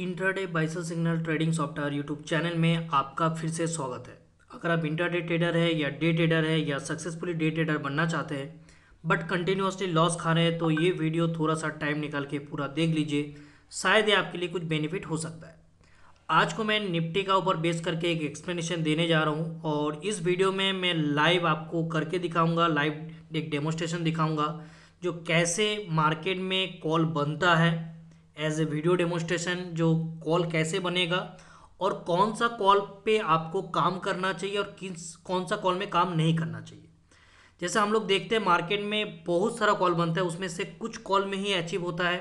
intraday buy sell signal trading software YouTube channel में आपका फिर से स्वागत है अगर आप इंटरडे ट्रेडर है या डे ट्रेडर है या सक्सेसफुली डे ट्रेडर बनना चाहते हैं बट कंटिन्यूसली लॉस खा रहे हैं तो ये वीडियो थोड़ा सा टाइम निकाल के पूरा देख लीजिए शायद ये आपके लिए कुछ बेनिफिट हो सकता है आज को मैं निफ्टी का ऊपर बेस करके एक एक्सप्लेनेशन देने जा रहा हूँ और इस वीडियो में मैं लाइव आपको करके दिखाऊंगा लाइव एक डेमोस्ट्रेशन दिखाऊंगा जो कैसे मार्केट में कॉल बनता है एज ए वीडियो डेमोस्ट्रेशन जो कॉल कैसे बनेगा और कौन सा कॉल पे आपको काम करना चाहिए और किस कौन सा कॉल में काम नहीं करना चाहिए जैसे हम लोग देखते हैं मार्केट में बहुत सारा कॉल बनता है उसमें से कुछ कॉल में ही अचीव होता है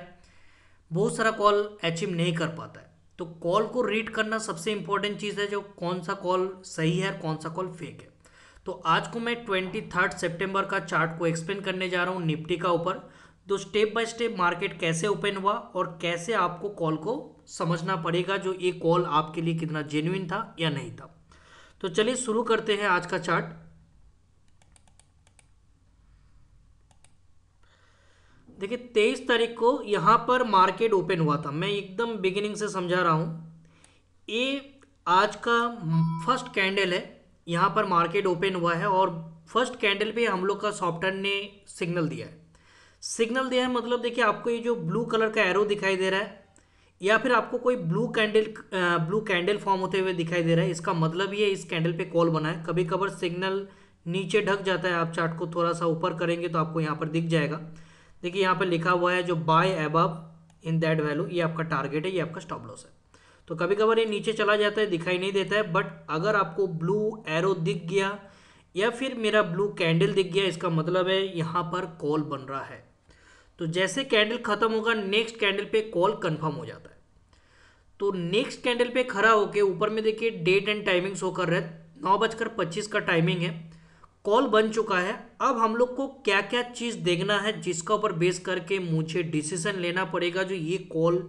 बहुत सारा कॉल अचीव नहीं कर पाता है तो कॉल को रीड करना सबसे इम्पोर्टेंट चीज़ है जो कौन सा कॉल सही है और कौन सा कॉल फेक है तो आज को मैं ट्वेंटी थर्ड सेप्टेम्बर का चार्ट को एक्सप्लेन करने जा रहा हूँ निफ्टी का ऊपर तो स्टेप बाय स्टेप मार्केट कैसे ओपन हुआ और कैसे आपको कॉल को समझना पड़ेगा जो ये कॉल आपके लिए कितना जेन्यून था या नहीं था तो चलिए शुरू करते हैं आज का चार्ट देखिए तेईस तारीख को यहां पर मार्केट ओपन हुआ था मैं एकदम बिगिनिंग से समझा रहा हूँ ये आज का फर्स्ट कैंडल है यहां पर मार्केट ओपन हुआ है और फर्स्ट कैंडल पे हम लोग का सॉफ्टन ने सिग्नल दिया है सिग्नल दिया है मतलब देखिए आपको ये जो ब्लू कलर का एरो दिखाई दे रहा है या फिर आपको कोई blue candle blue candle form होते हुए दिखाई दे रहा है इसका मतलब ये इस कैंडल पे कॉल बना है कभी कभार सिग्नल नीचे ढक जाता है आप चार्ट को थोड़ा सा ऊपर करेंगे तो आपको यहाँ पर दिख जाएगा देखिए यहाँ पर लिखा हुआ है जो buy above in that value ये आपका टारगेट है ये आपका स्टॉप लॉस है तो कभी कभार ये नीचे चला जाता है दिखाई नहीं देता है बट अगर आपको ब्लू एरो दिख गया या फिर मेरा ब्लू कैंडल दिख गया इसका मतलब है यहाँ पर कॉल बन रहा है तो जैसे कैंडल खत्म होगा नेक्स्ट कैंडल पे कॉल कंफर्म हो जाता है तो नेक्स्ट कैंडल पे खड़ा होके ऊपर में देखिए डेट एंड टाइमिंग शो कर रहे नौ बजकर पच्चीस का टाइमिंग है कॉल बन चुका है अब हम लोग को क्या क्या चीज़ देखना है जिसका ऊपर बेस करके मुझे डिसीजन लेना पड़ेगा जो ये कॉल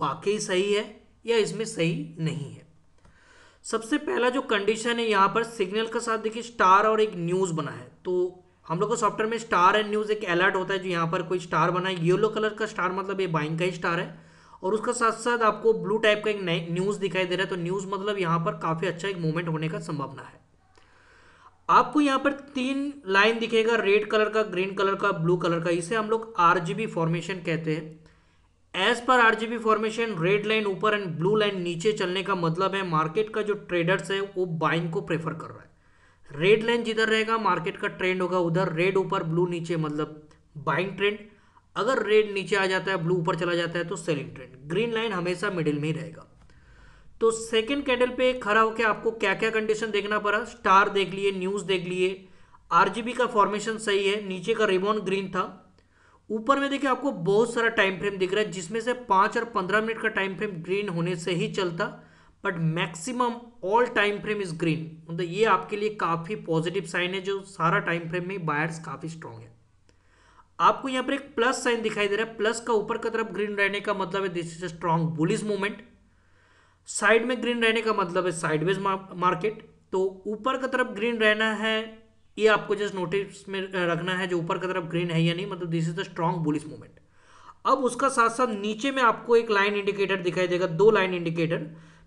वाकई सही है या इसमें सही नहीं है सबसे पहला जो कंडीशन है यहाँ पर सिग्नल के साथ देखिए स्टार और एक न्यूज़ बना है तो हम लोग को सॉफ्टवेयर में स्टार एंड न्यूज़ एक अलर्ट होता है जो यहाँ पर कोई स्टार बना है येलो कलर का स्टार मतलब ये बाइंग का ही स्टार है और उसका साथ साथ आपको ब्लू टाइप का एक न्यूज़ दिखाई दे रहा है तो न्यूज़ मतलब यहाँ पर काफ़ी अच्छा एक मूवमेंट होने का संभावना है आपको यहाँ पर तीन लाइन दिखेगा रेड कलर का ग्रीन कलर का ब्लू कलर का इसे हम लोग आर फॉर्मेशन कहते हैं एज पर आर फॉर्मेशन रेड लाइन ऊपर एंड ब्लू लाइन नीचे चलने का मतलब है मार्केट का जो ट्रेडर्स है वो बाइंग को प्रेफर कर रहा है रेड लाइन जिधर रहेगा मार्केट का ट्रेंड होगा उधर रेड ऊपर ब्लू नीचे मतलब बाइंग ट्रेंड अगर रेड नीचे आ जाता है ब्लू ऊपर चला जाता है तो सेलिंग ट्रेंड ग्रीन लाइन हमेशा मिडिल में ही रहेगा तो सेकेंड कैंडल पे खड़ा होकर आपको क्या क्या कंडीशन देखना पड़ा स्टार देख लिए न्यूज़ देख लिए आरजीबी का फॉर्मेशन सही है नीचे का रिबॉन ग्रीन था ऊपर में देखिए आपको बहुत सारा टाइम फ्रेम दिख रहा है जिसमें से पांच और पंद्रह मिनट का टाइम फ्रेम ग्रीन होने से ही चलता but maximum all time frame is green मतलब ये आपके लिए काफ़ी पॉजिटिव साइन है जो सारा टाइम फ्रेम में बायर्स काफ़ी स्ट्रांग है आपको यहाँ पर एक प्लस साइन दिखाई दे रहा है प्लस का ऊपर की तरफ ग्रीन रहने का मतलब है this is a strong bullish movement side में ग्रीन रहने का मतलब है साइडवेज मार्केट तो ऊपर की तरफ ग्रीन रहना है ये आपको जस्ट नोटिस में रखना है जो ऊपर की तरफ ग्रीन है या नहीं मतलब this is the strong bullish movement अब उसका साथ साथ नीचे में आपको एक लाइन इंडिकेटर दिखाई देगा दो लाइन इंडिकेटर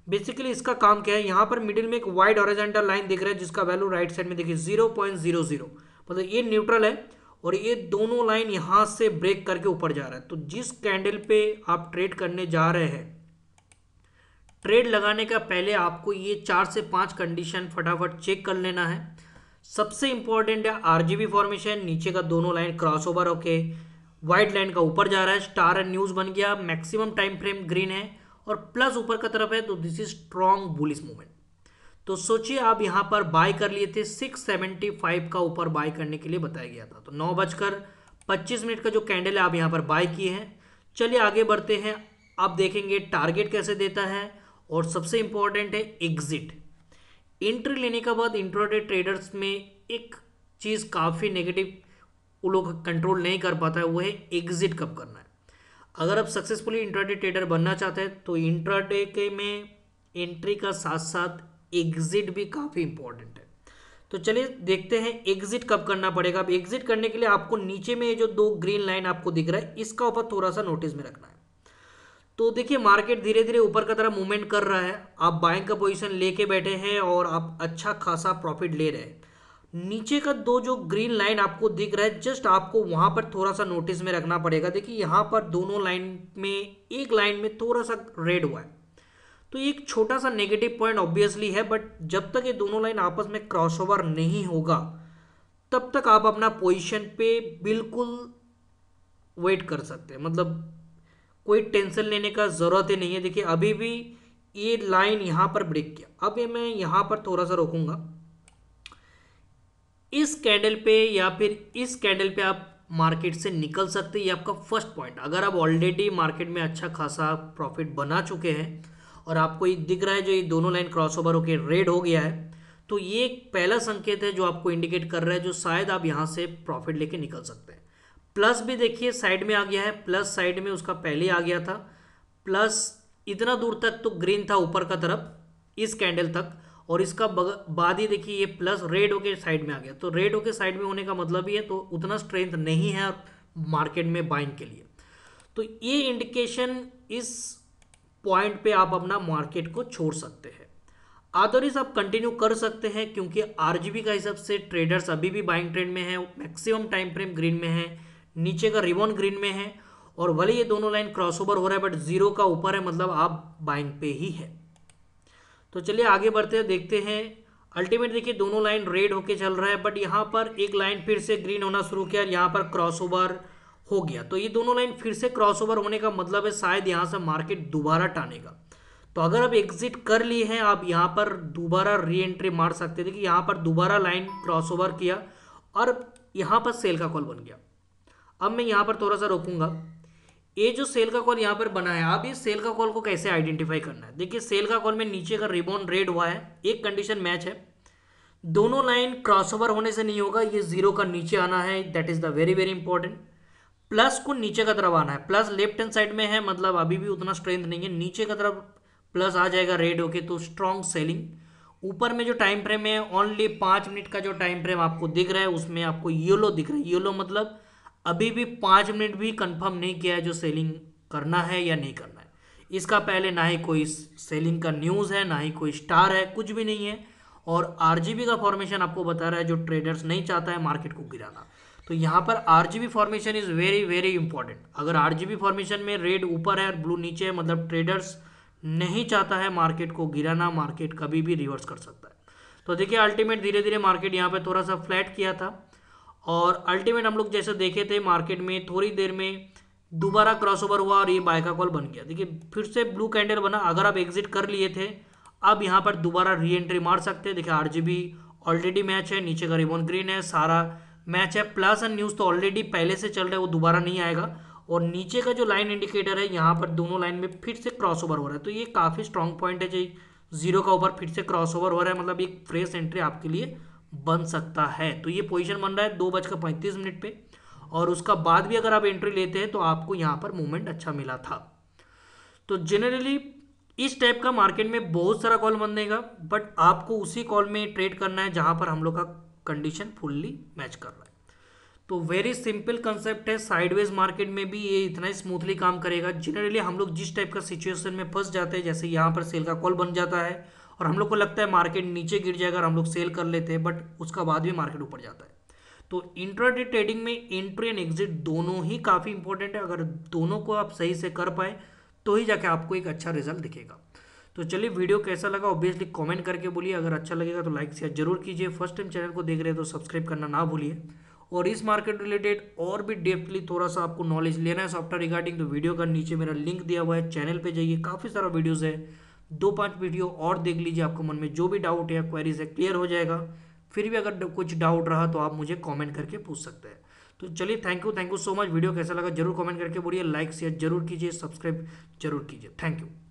बेसिकली इसका काम क्या है यहाँ पर मिडिल में एक वाइड ऑरिजेंटल लाइन दिख रहा है जिसका वैल्यू राइट साइड में देखिए जीरो पॉइंट जीरो जीरो मतलब ये न्यूट्रल है और ये दोनों लाइन यहाँ से ब्रेक करके ऊपर जा रहा है तो जिस कैंडल पे आप ट्रेड करने जा रहे हैं ट्रेड लगाने का पहले आपको ये चार से पाँच कंडीशन फटाफट चेक कर लेना है सबसे इंपॉर्टेंट है आरजीबी फॉर्मेशन नीचे का दोनों लाइन क्रॉस ओवर होके वाइट लाइन का ऊपर जा रहा है स्टार एंड न्यूज़ बन गया मैक्सिमम टाइम फ्रेम ग्रीन है और प्लस ऊपर का तरफ है तो this is strong bullish movement तो सोचिए आप यहाँ पर बाय कर लिए थे 675 का ऊपर बाय करने के लिए बताया गया था तो नौ बजकर पच्चीस मिनट का जो कैंडल है आप यहाँ पर बाय किए हैं चलिए आगे बढ़ते हैं आप देखेंगे टारगेट कैसे देता है और सबसे इंपॉर्टेंट है एग्जिट एंट्री लेने के बाद इंट्रोडे ट्रेडर्स में एक चीज़ काफ़ी नेगेटिव वो लोग कंट्रोल नहीं कर पाता है वो है एग्जिट कब करना है अगर आप सक्सेसफुली इंट्राडे ट्रेडर बनना चाहते हैं तो इंट्राडे के में एंट्री का साथ साथ एग्जिट भी काफ़ी इंपॉर्टेंट है तो चलिए देखते हैं एग्जिट कब करना पड़ेगा अब एग्जिट करने के लिए आपको नीचे में जो दो ग्रीन लाइन आपको दिख रहा है इसका ऊपर थोड़ा सा नोटिस में रखना है तो देखिए मार्केट धीरे धीरे ऊपर का तरह मूवमेंट कर रहा है आप बाइंग का पोजिशन लेके बैठे हैं और आप अच्छा खासा प्रॉफिट ले रहे हैं नीचे का दो जो ग्रीन लाइन आपको दिख रहा है जस्ट आपको वहां पर थोड़ा सा नोटिस में रखना पड़ेगा देखिए यहाँ पर दोनों लाइन में एक लाइन में थोड़ा सा रेड हुआ है तो एक छोटा सा नेगेटिव पॉइंट ऑब्वियसली है बट जब तक ये दोनों लाइन आपस में क्रॉसओवर नहीं होगा तब तक आप अपना पोजिशन पे बिल्कुल वेट कर सकते हैं मतलब कोई टेंशन लेने का ज़रूरत ही नहीं है देखिए अभी भी ये लाइन यहाँ पर ब्रेक किया अब ये मैं यहाँ पर थोड़ा सा रोकूंगा इस कैंडल पे या फिर इस कैंडल पे आप मार्केट से निकल सकते हैं ये आपका फर्स्ट पॉइंट अगर आप ऑलरेडी मार्केट में अच्छा खासा प्रॉफिट बना चुके हैं और आपको ये दिख रहा है जो ये दोनों लाइन क्रॉस ओवर होकर रेड हो गया है तो ये एक पहला संकेत है जो आपको इंडिकेट कर रहा है जो शायद आप यहाँ से प्रॉफिट लेके निकल सकते हैं प्लस भी देखिए साइड में आ गया है प्लस साइड में उसका पहले आ गया था प्लस इतना दूर तक तो ग्रीन था ऊपर का तरफ इस कैंडल तक और इसका बाद ही देखिए ये प्लस रेड होके साइड में आ गया तो रेड होके साइड में होने का मतलब ये है तो उतना स्ट्रेंथ नहीं है मार्केट में बाइंग के लिए तो ये इंडिकेशन इस पॉइंट पे आप अपना मार्केट को छोड़ सकते हैं आदरिस आप कंटिन्यू कर सकते हैं क्योंकि बी का हिसाब से ट्रेडर्स अभी भी बाइंग ट्रेंड में है मैक्सिमम टाइम फ्रेम ग्रीन में है नीचे का रिवन ग्रीन में है और भले ये दोनों लाइन क्रॉसओवर हो रहा है बट जीरो का ऊपर है मतलब आप बाइंग पे ही है तो चलिए आगे बढ़ते हैं देखते हैं अल्टीमेट देखिए दोनों लाइन रेड होके चल रहा है बट यहाँ पर एक लाइन फिर से ग्रीन होना शुरू किया और यहाँ पर क्रॉसओवर हो गया तो ये दोनों लाइन फिर से क्रॉसओवर होने का मतलब है शायद यहाँ से मार्केट दोबारा टानेगा तो अगर आप एग्जिट कर लिए हैं आप यहाँ पर दोबारा री एंट्री मार सकते थे कि यहाँ पर दोबारा लाइन क्रॉसओवर किया और यहाँ पर सेल का कॉल बन गया अब मैं यहाँ पर थोड़ा सा रोकूंगा ये जो सेल का कॉल यहाँ पर बना है आप इस सेल का कॉल को कैसे आइडेंटिफाई करना है देखिए सेल का कॉल में नीचे का रिबॉन रेड हुआ है एक कंडीशन मैच है दोनों लाइन क्रॉसओवर होने से नहीं होगा ये जीरो का नीचे आना है that is the very very important plus को नीचे का तरफ आना है प्लस लेफ्ट हैंड साइड में है मतलब अभी भी उतना स्ट्रेंथ नहीं है नीचे का तरफ प्लस आ जाएगा रेड होके तो स्ट्रॉन्ग सेलिंग ऊपर में जो टाइम फ्रेम है ओनली पाँच मिनट का जो टाइम फ्रेम आपको दिख रहा है उसमें आपको येलो दिख रहा है येलो मतलब अभी भी पाँच मिनट भी कंफर्म नहीं किया है जो सेलिंग करना है या नहीं करना है इसका पहले ना ही कोई सेलिंग का न्यूज़ है ना ही कोई स्टार है कुछ भी नहीं है और आर का फॉर्मेशन आपको बता रहा है जो ट्रेडर्स नहीं चाहता है मार्केट को गिराना तो यहाँ पर R formation is very very important अगर आर फॉर्मेशन में रेड ऊपर है और ब्लू नीचे है मतलब ट्रेडर्स नहीं चाहता है मार्केट को गिराना मार्केट कभी भी रिवर्स कर सकता है तो देखिए अल्टीमेट धीरे धीरे मार्केट यहाँ पे थोड़ा सा फ्लैट किया था और अल्टीमेट हम लोग जैसे देखे थे मार्केट में थोड़ी देर में दोबारा क्रॉसओवर हुआ और ये बाय का कॉल बन गया देखिए फिर से ब्लू कैंडल बना अगर आप एग्जिट कर लिए थे अब यहाँ पर दोबारा री एंट्री मार सकते हैं देखिए आरजीबी ऑलरेडी मैच है नीचे का रिबॉन ग्रीन है सारा मैच है प्लस एंड न्यूज़ तो ऑलरेडी पहले से चल रहा है वो दोबारा नहीं आएगा और नीचे का जो लाइन इंडिकेटर है यहाँ पर दोनों लाइन में फिर से क्रॉस ओवर हो रहा है तो ये काफ़ी स्ट्रॉन्ग पॉइंट है जी जीरो का ऊपर फिर से क्रॉस ओवर हो रहा है मतलब एक फ्रेश एंट्री आपके लिए बन सकता है तो ये पोजीशन बन रहा है दो बजकर पैंतीस मिनट पे और उसका बाद भी अगर आप एंट्री लेते हैं तो आपको यहाँ पर मूवमेंट अच्छा मिला था तो जनरली इस टाइप का मार्केट में बहुत सारा कॉल बनेगा बट आपको उसी कॉल में ट्रेड करना है जहाँ पर हम लोग का कंडीशन फुल्ली मैच कर रहा है तो वेरी सिंपल कंसेप्ट है साइडवेज मार्केट में भी ये इतना ही स्मूथली काम करेगा जनरली हम लोग जिस टाइप का सिचुएशन में फंस जाते हैं जैसे यहाँ पर सेल का कॉल बन जाता है और हम लोग को लगता है मार्केट नीचे गिर जाएगा और हम लोग सेल कर लेते हैं बट उसका बाद भी मार्केट ऊपर जाता है तो इंट्राडे ट्रेडिंग में एंट्री एंड एग्जिट दोनों ही काफ़ी इंपॉर्टेंट है अगर दोनों को आप सही से कर पाए तो ही जाके आपको एक अच्छा रिजल्ट दिखेगा तो चलिए वीडियो कैसा लगा ऑब्वियसली कमेंट करके बोलिए अगर अच्छा लगेगा तो लाइक शेयर जरूर कीजिए फर्स्ट टाइम चैनल को देख रहे हैं तो सब्सक्राइब करना ना भूलिए और इस मार्केट रिलेटेड और भी डेप्थली थोड़ा सा आपको नॉलेज लेना है सॉफ्टवेयर रिगार्डिंग तो वीडियो का नीचे मेरा लिंक दिया हुआ है चैनल पर जाइए काफ़ी सारा वीडियोज़ है दो पांच वीडियो और देख लीजिए आपको मन में जो भी डाउट है क्वेरीज है क्लियर हो जाएगा फिर भी अगर कुछ डाउट रहा तो आप मुझे कमेंट करके पूछ सकते हैं तो चलिए thank you thank you so much video कैसा लगा जरूर कमेंट करके बोलिए लाइक शेयर जरूर कीजिए सब्सक्राइब जरूर कीजिए थैंक यू